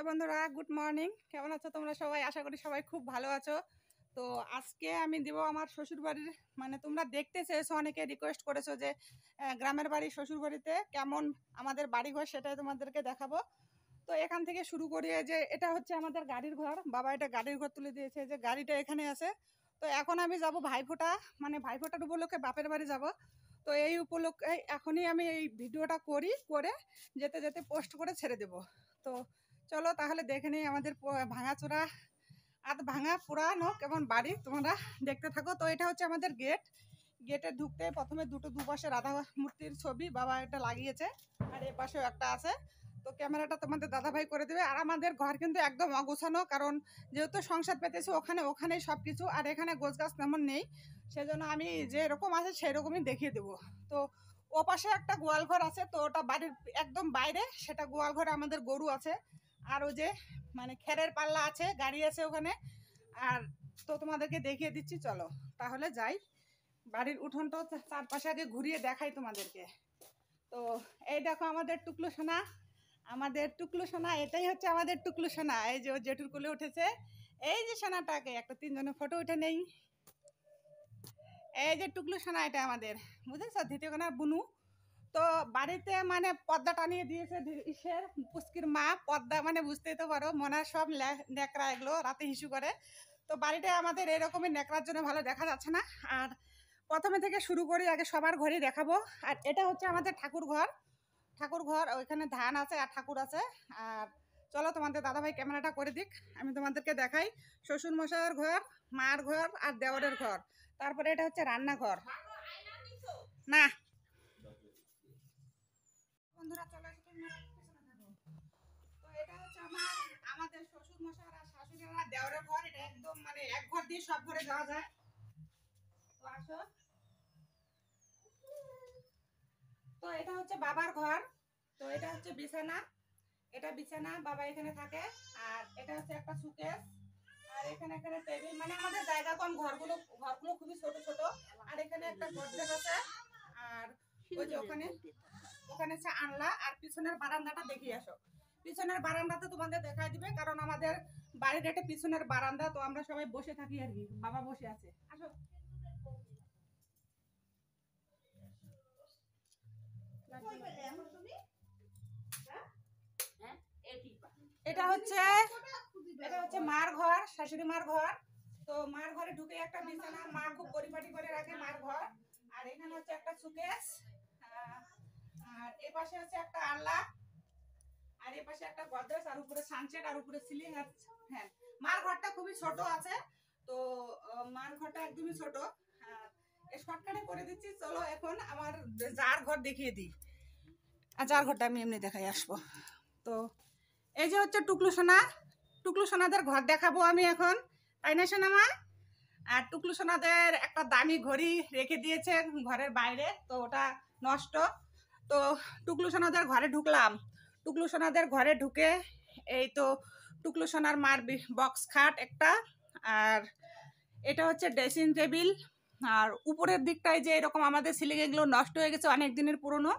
hello বন্ধুরা good morning কেমন আছো তোমরা সবাই আশা করি সবাই খুব ভালো আছো তো আজকে আমি দেব আমার শ্বশুরবাড়ির মানে তোমরা দেখতে চেয়েছো অনেকে রিকোয়েস্ট করেছো যে গ্রামের বাড়ি শ্বশুরবাড়িতে কেমন আমাদের বাড়ি ঘর সেটাই তোমাদেরকে দেখাবো তো এখান থেকে শুরু করিয়ে যে এটা হচ্ছে আমাদের গাড়ির ঘর বাবা এটা গাড়ির ঘর তুলে দিয়েছে যে গাড়িটা এখানে আছে তো এখন আমি যাব ভাইফোঁটা মানে ভাইফোঁটার উপলক্ষে বাপের বাড়ি যাব তো এই উপলক্ষে এখনই আমি এই ভিডিওটা করি করে যেতে যেতে পোস্ট করে ছেড়ে দেব তো চলো তাহলে দেখে নিই আমাদের ভাঙা চোরা আর ভাঙা পুরানো কেমন বাড়ি তোমরা দেখতে থাকো তো এটা হচ্ছে আমাদের গেট গেটে ঢুকতে প্রথমে দুটো দুপাশে রাধা মূর্তির ছবি বাবা এটা লাগিয়েছে আর এ পাশেও একটা আছে তো ক্যামেরাটা তোমাদের দাদাভাই করে দেবে আর আমাদের ঘর কিন্তু একদম অগোছানো কারণ যেহেতু সংসার পেতেছি ওখানে ওখানে সব কিছু আর এখানে গোছ গাছ তেমন নেই সেজন্য আমি যেরকম আছে সেরকমই দেখিয়ে দেবো তো ও পাশে একটা গোয়াল ঘর আছে তো ওটা বাড়ির একদম বাইরে সেটা গোয়াল ঘরে আমাদের গরু আছে আর ওই যে মানে খেরের পাল্লা আছে গাড়ি আছে ওখানে আর তো তোমাদেরকে দেখিয়ে দিচ্ছি চলো তাহলে যাই বাড়ির উঠোনটা চারপাশে আগে ঘুরিয়ে দেখাই তোমাদেরকে তো এই দেখো আমাদের টুকলো সোনা আমাদের টুকলো সোনা এটাই হচ্ছে আমাদের টুকলো সোনা এই যে জেঠুর কোলে উঠেছে এই যে সোনাটাকে একটা তিনজনের ফটো উঠে নেই এই যে টুকলো সোনা এটা আমাদের বুঝেছ দ্বিতীয় কোনো বুনু তো বাড়িতে মানে পর্দা টানিয়ে দিয়েছে ইসের পুস্কির মা পর্দা মানে বুঝতেই তো পারো মনার সব ন্যাকড়া এগুলো রাতে হিসু করে তো বাড়িতে আমাদের এরকমই নেকড়ার জন্য ভালো দেখা যাচ্ছে না আর প্রথমে থেকে শুরু করি আগে সবার ঘরে দেখাবো আর এটা হচ্ছে আমাদের ঠাকুর ঘর ঠাকুর ঘর ওইখানে ধান আছে আর ঠাকুর আছে আর চলো তোমাদের দাদাভাই ক্যামেরাটা করে দিক আমি তোমাদেরকে দেখাই শ্বশুর মশাইয়ের ঘর মার ঘর আর দেওয়ারের ঘর তারপরে এটা হচ্ছে রান্নাঘর না বন্ধুরা চলে আসলে তো এটা হচ্ছে আমার আমাদের শ্বশুর মশারা শাশুড়িরা দেওয়ার ঘর এটা একদম মানে এক ঘর দিয়ে সব ঘরে যাওয়া যায় তো আসো তো এটা হচ্ছে বাবার ঘর তো এটা হচ্ছে বিছানা এটা বিছানা বাবা এখানে থাকে আর এটা হচ্ছে একটা সুকেশ আর এখানে এখানে টেবিল মানে আমাদের জায়গা কম ঘরগুলো ঘরগুলো খুবই ছোট ছোট আর এখানে একটা গদরেজ আছে আর ওই যে ওখানে ওখানে সে আনলা আর পিছনের বারান্দাটা দেখিয়ে আসো পিছনের বারান্দাতে তোমাদের দেখাই দিবে কারণ আমাদের বাড়ির একটা পিছনের বারান্দা তো আমরা সবাই বসে থাকি আর কি বাবা বসে আছে আসো একটা বিছানা মা খুব পরিপাটি করে রাখে মার ঘর আর এখানে হচ্ছে একটা সুকেশ আর এই পাশে আছে একটা আল্লা আর এই পাশে একটা গদরেজ আর উপরে সানসেট আর উপরে সিলিং আর হ্যাঁ মার ঘরটা খুবই ছোট আছে তো মার ঘরটা একদমই ছোট হ্যাঁ, শর্টকাটে করে দিচ্ছি চলো এখন আমার যার ঘর দেখিয়ে দিই আর যার ঘরটা আমি এমনি দেখাই আসবো তো এই যে হচ্ছে টুকলু সোনা টুকলু সোনাদের ঘর দেখাবো আমি এখন তাই না সোনামা আর টুকলু সোনাদের একটা দামি ঘড়ি রেখে দিয়েছেন ঘরের বাইরে তো ওটা নষ্ট তো টুকলু সোনাদের ঘরে ঢুকলাম টুকলু সোনাদের ঘরে ঢুকে এই তো টুকলু সোনার মার বক্স খাট একটা আর এটা হচ্ছে ড্রেসিং টেবিল আর উপরের দিকটায় যে এরকম আমাদের সিলিংগুলো নষ্ট হয়ে গেছে অনেক দিনের পুরনো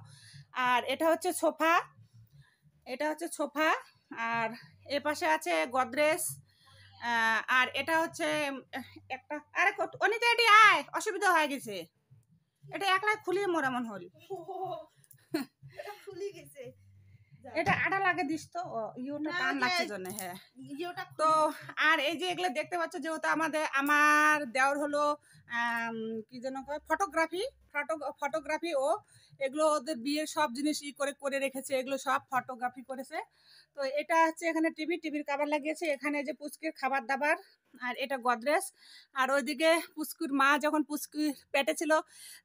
আর এটা হচ্ছে সোফা এটা হচ্ছে সোফা আর এ পাশে আছে গদরেজ আর এটা হচ্ছে একটা আরে অনিতা এটি আয় অসুবিধা হয়ে গেছে এটা একলাই খুলিয়ে মরামন হল এটা খুলে গেছে এটা আটা লাগে দিস তো ইউটা টান লাগছে জন্য হ্যাঁ তো আর এই যে এগুলো দেখতে পাচ্ছ যেহেতু আমাদের আমার দেওর হলো কি যেন কয় ফটোগ্রাফি ফটো ফটোগ্রাফি ও এগুলো ওদের বিয়ের সব জিনিস ই করে করে রেখেছে এগুলো সব ফটোগ্রাফি করেছে তো এটা হচ্ছে এখানে টিভি টিভির কাবার লাগিয়েছে এখানে যে পুচকির খাবার দাবার আর এটা গদ্রেস আর ওইদিকে পুস্কুর মা যখন পুচকি পেটে ছিল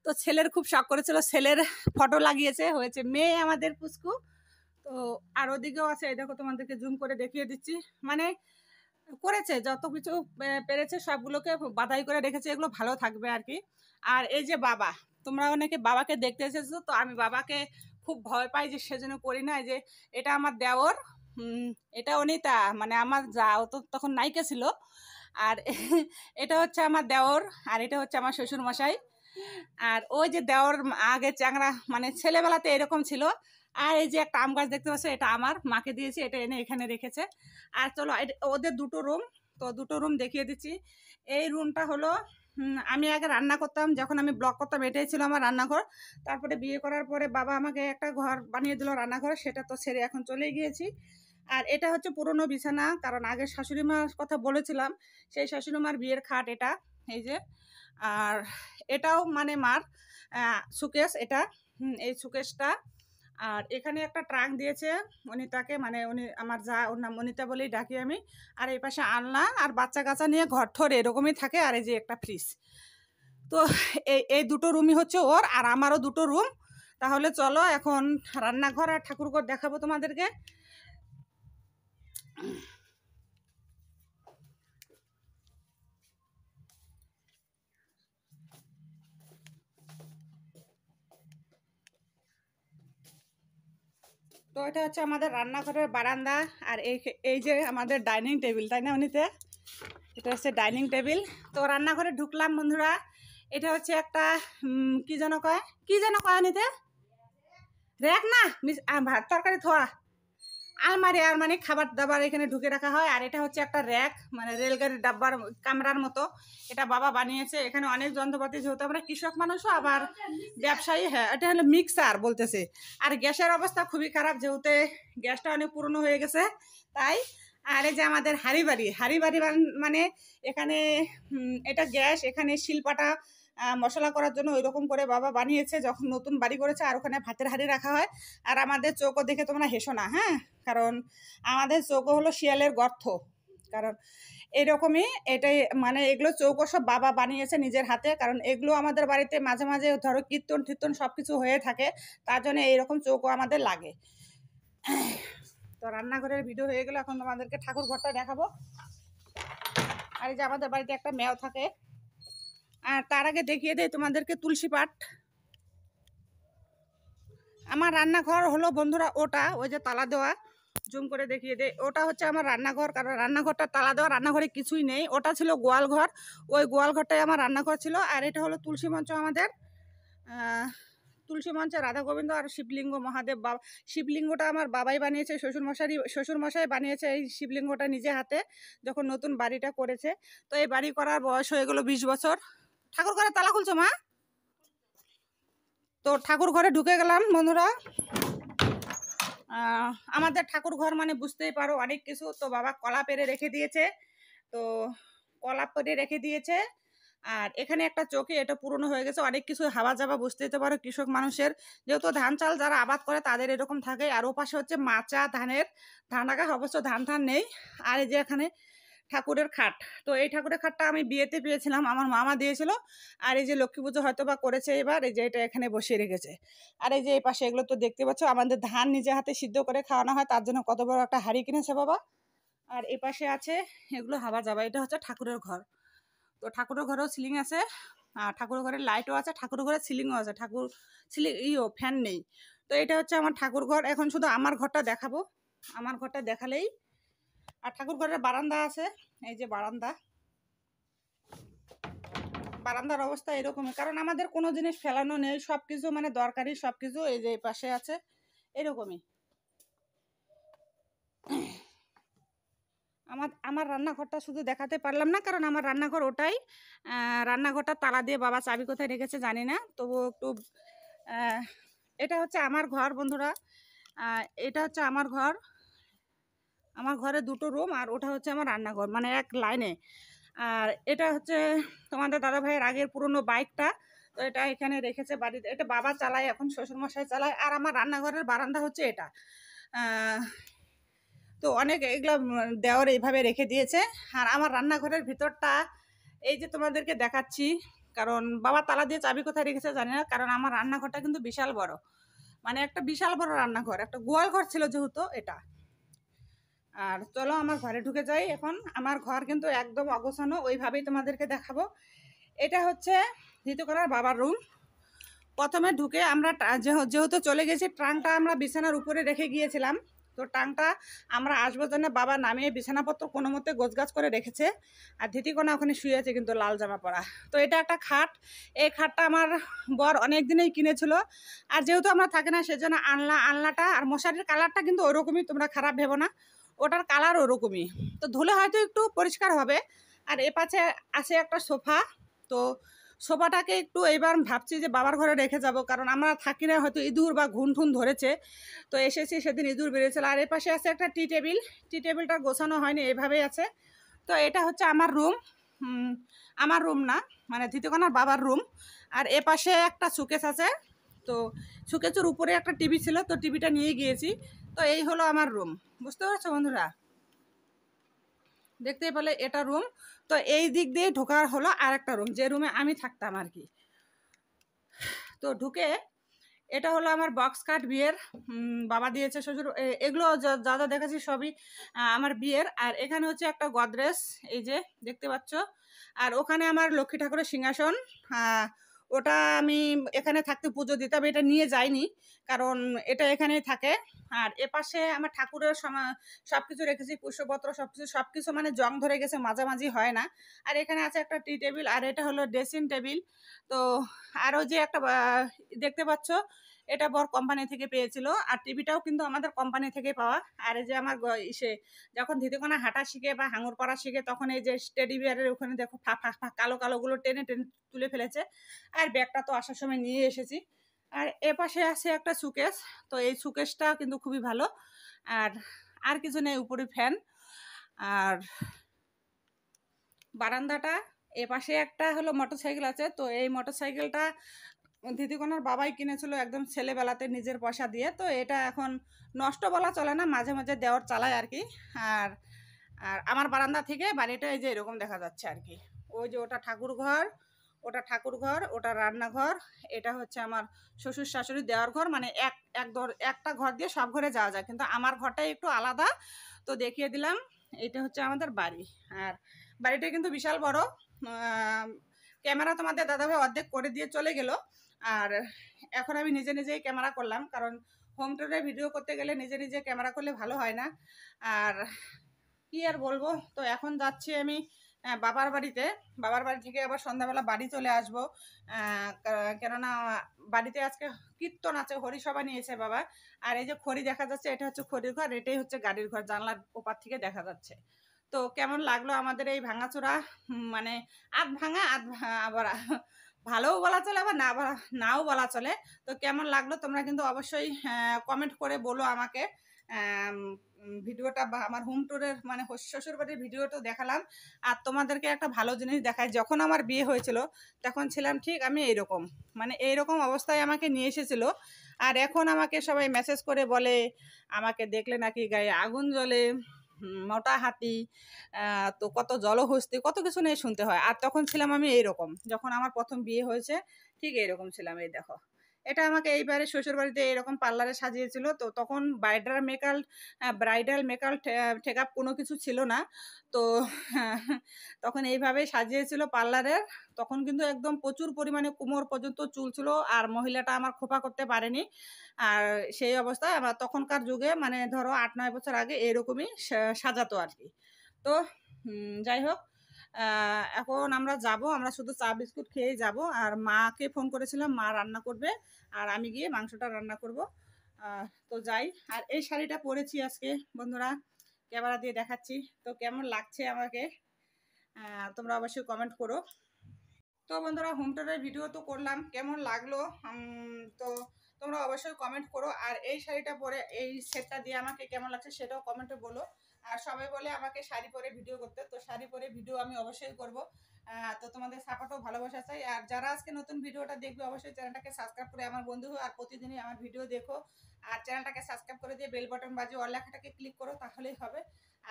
তো ছেলের খুব শখ করেছিল ছেলের ফটো লাগিয়েছে হয়েছে মেয়ে আমাদের পুস্কু তো আর ওদিকেও আছে এই দেখো তোমাদেরকে জুম করে দেখিয়ে দিচ্ছি মানে করেছে যত কিছু পেরেছে সবগুলোকে বাধাই করে রেখেছে এগুলো ভালো থাকবে আর কি আর এই যে বাবা তোমরা অনেকে বাবাকে দেখতে এসেছো তো আমি বাবাকে খুব ভয় পাই যে সেজন্য করি না যে এটা আমার দেওর এটা অনিতা মানে আমার যা ও তো তখন নাইকে ছিল আর এটা হচ্ছে আমার দেওর আর এটা হচ্ছে আমার শ্বশুর মশাই আর ওই যে দেওর আগে চ্যাংরা মানে ছেলেবেলাতে এরকম ছিল আর এই যে একটা আম গাছ দেখতে পাচ্ছ এটা আমার মাকে দিয়েছি এটা এনে এখানে রেখেছে আর চলো ওদের দুটো রুম তো দুটো রুম দেখিয়ে দিচ্ছি এই রুমটা হলো আমি আগে রান্না করতাম যখন আমি ব্লক করতাম এটাই ছিল আমার রান্নাঘর তারপরে বিয়ে করার পরে বাবা আমাকে একটা ঘর বানিয়ে দিল রান্নাঘর সেটা তো ছেড়ে এখন চলে গিয়েছি আর এটা হচ্ছে পুরনো বিছানা কারণ আগে শাশুড়ি মার কথা বলেছিলাম সেই শাশুড়ি মার বিয়ের খাট এটা এই যে আর এটাও মানে মার সুকেশ এটা এই সুকেশটা আর এখানে একটা ট্রাঙ্ক দিয়েছে অনিতাকে মানে উনি আমার যা ওর নাম অনিতা বলেই ডাকি আমি আর এই পাশে আনলা আর বাচ্চা কাচ্চা নিয়ে ঘর ঠোর এরকমই থাকে আর এই যে একটা ফ্রিজ তো এই এই দুটো রুমই হচ্ছে ওর আর আমারও দুটো রুম তাহলে চলো এখন রান্নাঘর আর ঠাকুরঘর দেখাবো তোমাদেরকে তো এটা হচ্ছে আমাদের রান্নাঘরের বারান্দা আর এই এই যে আমাদের ডাইনিং টেবিল তাই না উনিতে এটা হচ্ছে ডাইনিং টেবিল তো রান্নাঘরে ঢুকলাম বন্ধুরা এটা হচ্ছে একটা কি যেন কয় কি যেন কয় উনিতে দেখ না ভাত তরকারি থোয়া আলমারি আর মানে খাবার দাবার এখানে ঢুকে রাখা হয় আর এটা হচ্ছে একটা র্যাক মানে রেলগাড়ির ডাব্বার কামরার মতো এটা বাবা বানিয়েছে এখানে অনেক যন্ত্রপাতি যেহেতু আমরা কৃষক মানুষও আবার ব্যবসায়ী হ্যাঁ এটা হলো মিক্সার বলতেছে আর গ্যাসের অবস্থা খুবই খারাপ যেহেতু গ্যাসটা অনেক পুরনো হয়ে গেছে তাই আর এই যে আমাদের হাড়ি বাড়ি হাড়ি বাড়ি মানে এখানে এটা গ্যাস এখানে শিলপাটা মশলা করার জন্য ওই রকম করে বাবা বানিয়েছে যখন নতুন বাড়ি করেছে আর ওখানে ভাতের হাড়ি রাখা হয় আর আমাদের চৌকো দেখে তোমরা হেসো না হ্যাঁ কারণ আমাদের চৌকো হলো শিয়ালের গর্থ কারণ এরকমই এটাই মানে এগুলো চৌকো সব বাবা বানিয়েছে নিজের হাতে কারণ এগুলো আমাদের বাড়িতে মাঝে মাঝে ধরো কীর্তন টীর্তন সব কিছু হয়ে থাকে তার জন্য এইরকম চৌকো আমাদের লাগে তো রান্নাঘরের ভিডিও হয়ে গেলো এখন তোমাদেরকে ঠাকুর ঘরটা দেখাবো আর এই যে আমাদের বাড়িতে একটা মেয়েও থাকে আর তার আগে দেখিয়ে দেয় তোমাদেরকে তুলসী পাট আমার রান্নাঘর হলো বন্ধুরা ওটা ওই যে তালা দেওয়া জুম করে দেখিয়ে দেয় ওটা হচ্ছে আমার রান্নাঘর কারণ রান্নাঘরটা তালা দেওয়া রান্নাঘরে কিছুই নেই ওটা ছিল গোয়ালঘর ওই গোয়ালঘরটাই আমার রান্নাঘর ছিল আর এটা হলো তুলসী মঞ্চ আমাদের তুলসী মঞ্চে রাধা গোবিন্দ আর শিবলিঙ্গ মহাদেব বাবা শিবলিঙ্গটা আমার বাবাই বানিয়েছে শ্বশুরমশারি শ্বশুরমশাই বানিয়েছে এই শিবলিঙ্গটা নিজে হাতে যখন নতুন বাড়িটা করেছে তো এই বাড়ি করার বয়স হয়ে গেলো বিশ বছর ঠাকুর ঘরে তালা খুলছো মা তো ঠাকুর ঘরে ঢুকে গেলাম বন্ধুরা আমাদের ঠাকুর ঘর মানে বুঝতেই পারো অনেক কিছু তো বাবা কলা পেরে রেখে দিয়েছে তো কলা পেরে রেখে দিয়েছে আর এখানে একটা চোখে এটা পুরনো হয়ে গেছে অনেক কিছু হাওয়া যাওয়া বুঝতে যেতে পারো কৃষক মানুষের যেহেতু ধান চাল যারা আবাদ করে তাদের এরকম থাকে আর ওপাশে হচ্ছে মাচা ধানের ধান রাখা অবশ্য ধান ধান নেই আর এই যে এখানে ঠাকুরের খাট তো এই ঠাকুরের খাটটা আমি বিয়েতে পেয়েছিলাম আমার মামা দিয়েছিল আর এই যে লক্ষ্মী পুজো হয়তো বা করেছে এবার এই যে এটা এখানে বসিয়ে রেখেছে আর এই যে এই পাশে এগুলো তো দেখতে পাচ্ছ আমাদের ধান নিজে হাতে সিদ্ধ করে খাওয়ানো হয় তার জন্য কত বড় একটা হাড়ি কিনেছে বাবা আর এ পাশে আছে এগুলো হাওয়া যাবা এটা হচ্ছে ঠাকুরের ঘর তো ঠাকুরের ঘরেও সিলিং আছে আর ঠাকুর ঘরের লাইটও আছে ঠাকুর ঘরের সিলিংও আছে ঠাকুর সিলিং ইও ফ্যান নেই তো এটা হচ্ছে আমার ঠাকুর ঘর এখন শুধু আমার ঘরটা দেখাবো আমার ঘরটা দেখালেই আর ঠাকুর ঘরের বারান্দা আছে এই যে বারান্দা বারান্দার অবস্থা এরকমই কারণ আমাদের কোনো জিনিস ফেলানো নেই সব কিছু মানে দরকারি সব কিছু এই যে পাশে আছে এরকমই আমার আমার রান্নাঘরটা শুধু দেখাতে পারলাম না কারণ আমার রান্নাঘর ওটাই রান্নাঘরটা তালা দিয়ে বাবা চাবি কোথায় রেখেছে জানি না তবু একটু এটা হচ্ছে আমার ঘর বন্ধুরা এটা হচ্ছে আমার ঘর আমার ঘরে দুটো রুম আর ওটা হচ্ছে আমার রান্নাঘর মানে এক লাইনে আর এটা হচ্ছে তোমাদের দাদা ভাইয়ের আগের পুরনো বাইকটা তো এটা এখানে রেখেছে বাড়িতে এটা বাবা চালায় এখন শ্বশুরমশাই চালায় আর আমার রান্নাঘরের বারান্দা হচ্ছে এটা তো অনেক এগুলো দেওয়ার এইভাবে রেখে দিয়েছে আর আমার রান্নাঘরের ভিতরটা এই যে তোমাদেরকে দেখাচ্ছি কারণ বাবা তালা দিয়ে চাবি কোথায় রেখেছে জানি না কারণ আমার রান্নাঘরটা কিন্তু বিশাল বড় মানে একটা বিশাল বড় রান্নাঘর একটা গোয়াল ঘর ছিল যেহেতু এটা আর চলো আমার ঘরে ঢুকে যাই এখন আমার ঘর কিন্তু একদম অগোছানো ওইভাবেই তোমাদেরকে দেখাবো এটা হচ্ছে ঋতুকরার বাবার রুম প্রথমে ঢুকে আমরা যেহেতু চলে গেছি ট্রাংটা আমরা বিছানার উপরে রেখে গিয়েছিলাম তো টাংটা আমরা আসবো জন্য বাবা নামিয়ে বিছানাপত্র কোনো মতে গোছগাছ করে রেখেছে আর ধৃতিকোনা ওখানে শুয়ে আছে কিন্তু লাল জামা পরা তো এটা একটা খাট এই খাটটা আমার বর অনেক দিনেই কিনেছিল আর যেহেতু আমরা থাকি না সেজন্য আনলা আনলাটা আর মশারির কালারটা কিন্তু ওরকমই তোমরা খারাপ ভেবো না ওটার কালার ওরকমই তো ধুলে হয়তো একটু পরিষ্কার হবে আর এ পাশে আছে একটা সোফা তো সোফাটাকে একটু এবার ভাবছি যে বাবার ঘরে রেখে যাব কারণ আমরা থাকি না হয়তো ইঁদুর বা ঘুনঠুন ধরেছে তো এসেছি সেদিন ইঁদুর বেরিয়েছিল আর এ পাশে আছে একটা টি টেবিল টি টেবিলটা গোছানো হয়নি এভাবেই আছে তো এটা হচ্ছে আমার রুম আমার রুম না মানে ধৃতিকনার বাবার রুম আর এ পাশে একটা সুকেস আছে তো সুকেচুর উপরে একটা টিভি ছিল তো টিভিটা নিয়ে গিয়েছি তো এই হলো আমার রুম বুঝতে পারছো বন্ধুরা দেখতেই পেলে এটা রুম তো এই দিক দিয়ে ঢোকার হলো আর একটা রুম যে রুমে আমি থাকতাম আর কি তো ঢুকে এটা হলো আমার বক্স কাট বিয়ের বাবা দিয়েছে শ্বশুর এগুলো যা যা দেখাচ্ছি সবই আমার বিয়ের আর এখানে হচ্ছে একটা গদ্রেস এই যে দেখতে পাচ্ছ আর ওখানে আমার লক্ষ্মী ঠাকুরের সিংহাসন ওটা আমি এখানে থাকতে পুজো দিতাম এটা নিয়ে যাইনি কারণ এটা এখানেই থাকে আর এপাশে আমার ঠাকুরের সব কিছু রেখেছি পুষ্যপত্র সব কিছু সব কিছু মানে জং ধরে গেছে মাঝামাঝি হয় না আর এখানে আছে একটা টি টেবিল আর এটা হলো ড্রেসিং টেবিল তো আরও যে একটা দেখতে পাচ্ছ এটা বর কোম্পানি থেকে পেয়েছিল আর টিভিটাও কিন্তু আমাদের কোম্পানি থেকে পাওয়া আর এই যে আমার ইসে যখন ধীতিকোনা হাঁটা শিখে বা হাঙর পরা শিখে তখন এই যে টেডি বিয়ারের ওখানে দেখো ফা ফাঁক ফাঁক কালো কালোগুলো টেনে টেনে তুলে ফেলেছে আর ব্যাগটা তো আসার সময় নিয়ে এসেছি আর এ পাশে আছে একটা সুকেশ তো এই সুকেশটা কিন্তু খুবই ভালো আর আর কিছু নেই উপরে ফ্যান আর বারান্দাটা এ পাশে একটা হলো মোটরসাইকেল আছে তো এই মোটরসাইকেলটা দিদিকোনার বাবাই কিনেছিল একদম ছেলেবেলাতে নিজের পয়সা দিয়ে তো এটা এখন নষ্ট বলা চলে না মাঝে মাঝে দেওয়ার চালায় আর কি আর আর আমার বারান্দা থেকে বাড়িটা এই যে এরকম দেখা যাচ্ছে আর কি ওই যে ওটা ঠাকুর ঘর ওটা ঠাকুর ঘর ওটা রান্নাঘর এটা হচ্ছে আমার শ্বশুর শাশুড়ি দেওয়ার ঘর মানে এক এক একটা ঘর দিয়ে সব ঘরে যাওয়া যায় কিন্তু আমার ঘরটাই একটু আলাদা তো দেখিয়ে দিলাম এটা হচ্ছে আমাদের বাড়ি আর বাড়িটা কিন্তু বিশাল বড় ক্যামেরা তোমাদের দাদাভাই অর্ধেক করে দিয়ে চলে গেলো আর এখন আমি নিজে নিজেই ক্যামেরা করলাম কারণ হোম টুরে ভিডিও করতে গেলে নিজে নিজে ক্যামেরা করলে ভালো হয় না আর কি আর বলবো তো এখন যাচ্ছি আমি বাবার বাড়িতে বাবার বাড়ি থেকে আবার সন্ধ্যাবেলা বাড়ি চলে আসবো কেননা বাড়িতে আজকে কীর্তন আছে হরিসভা নিয়েছে বাবা আর এই যে খড়ি দেখা যাচ্ছে এটা হচ্ছে খড়ির ঘর এটাই হচ্ছে গাড়ির ঘর জানলার ওপার থেকে দেখা যাচ্ছে তো কেমন লাগলো আমাদের এই ভাঙাচোরা মানে আধ ভাঙা আধ আবার ভালোও বলা চলে আবার না নাও বলা চলে তো কেমন লাগলো তোমরা কিন্তু অবশ্যই কমেন্ট হ্যাঁ, করে বলো আমাকে ভিডিওটা বা আমার হোম ট্যুরের মানে শ্বশুর বাড়ির ভিডিওটা দেখালাম আর তোমাদেরকে একটা ভালো জিনিস দেখায় যখন আমার বিয়ে হয়েছিল তখন ছিলাম ঠিক আমি এইরকম মানে এইরকম অবস্থায় আমাকে নিয়ে এসেছিল আর এখন আমাকে সবাই মেসেজ করে বলে আমাকে দেখলে নাকি গায়ে আগুন জ্বলে মোটা হাতি তো কত জলহস্তি কত কিছু নিয়ে শুনতে হয় আর তখন ছিলাম আমি এইরকম যখন আমার প্রথম বিয়ে হয়েছে ঠিক এরকম ছিলাম এই দেখো এটা আমাকে এইবারে শ্বশুরবাড়িতে এরকম পার্লারে সাজিয়েছিল তো তখন ব্রাইডাল মেকাল ব্রাইডাল মেকাল ঠেকাপ কোনো কিছু ছিল না তো তখন এইভাবে সাজিয়েছিল পার্লারের তখন কিন্তু একদম প্রচুর পরিমাণে কোমর পর্যন্ত চুল ছিল আর মহিলাটা আমার খোপা করতে পারেনি আর সেই অবস্থায় আমার তখনকার যুগে মানে ধরো আট নয় বছর আগে এরকমই সাজাতো আর কি তো যাই হোক এখন আমরা যাব আমরা শুধু চা বিস্কুট খেয়ে যাব আর মাকে ফোন করেছিলাম মা রান্না করবে আর আমি গিয়ে মাংসটা রান্না করব তো যাই আর এই শাড়িটা পরেছি আজকে বন্ধুরা ক্যামেরা দিয়ে দেখাচ্ছি তো কেমন লাগছে আমাকে তোমরা অবশ্যই কমেন্ট করো তো বন্ধুরা হোম টোরের ভিডিও তো করলাম কেমন লাগলো তো তোমরা অবশ্যই কমেন্ট করো আর এই শাড়িটা পরে এই সেটটা দিয়ে আমাকে কেমন লাগছে সেটাও কমেন্টে বলো আর সবাই বলে আমাকে শাড়ি পরে ভিডিও করতে তো শাড়ি পরে ভিডিও আমি অবশ্যই করব তো তোমাদের সাপোর্টও ভালোবাসা চাই আর যারা আজকে নতুন ভিডিওটা দেখবে অবশ্যই চ্যানেলটাকে সাবস্ক্রাইব করে আমার বন্ধু আর প্রতিদিনই আমার ভিডিও দেখো আর চ্যানেলটাকে সাবস্ক্রাইব করে দিয়ে বেল বাটন বাজে অল লেখাটাকে ক্লিক করো তাহলেই হবে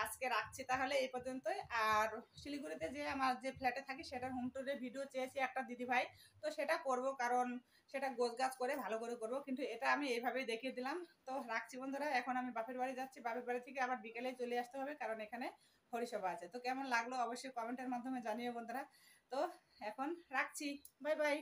আজকে রাখছি তাহলে এই পর্যন্তই আর শিলিগুড়িতে যে আমার যে ফ্ল্যাটে থাকি সেটা হোম টুরের ভিডিও চেয়েছি একটা দিদিভাই তো সেটা করব কারণ সেটা গোছ গাছ করে ভালো করে করব কিন্তু এটা আমি এইভাবেই দেখিয়ে দিলাম তো রাখছি বন্ধুরা এখন আমি বাপের বাড়ি যাচ্ছি বাপের বাড়ি থেকে আবার বিকেলে চলে আসতে হবে কারণ এখানে হরিসভা আছে তো কেমন লাগলো অবশ্যই কমেন্টের মাধ্যমে জানিও বন্ধুরা তো এখন রাখছি বাই বাই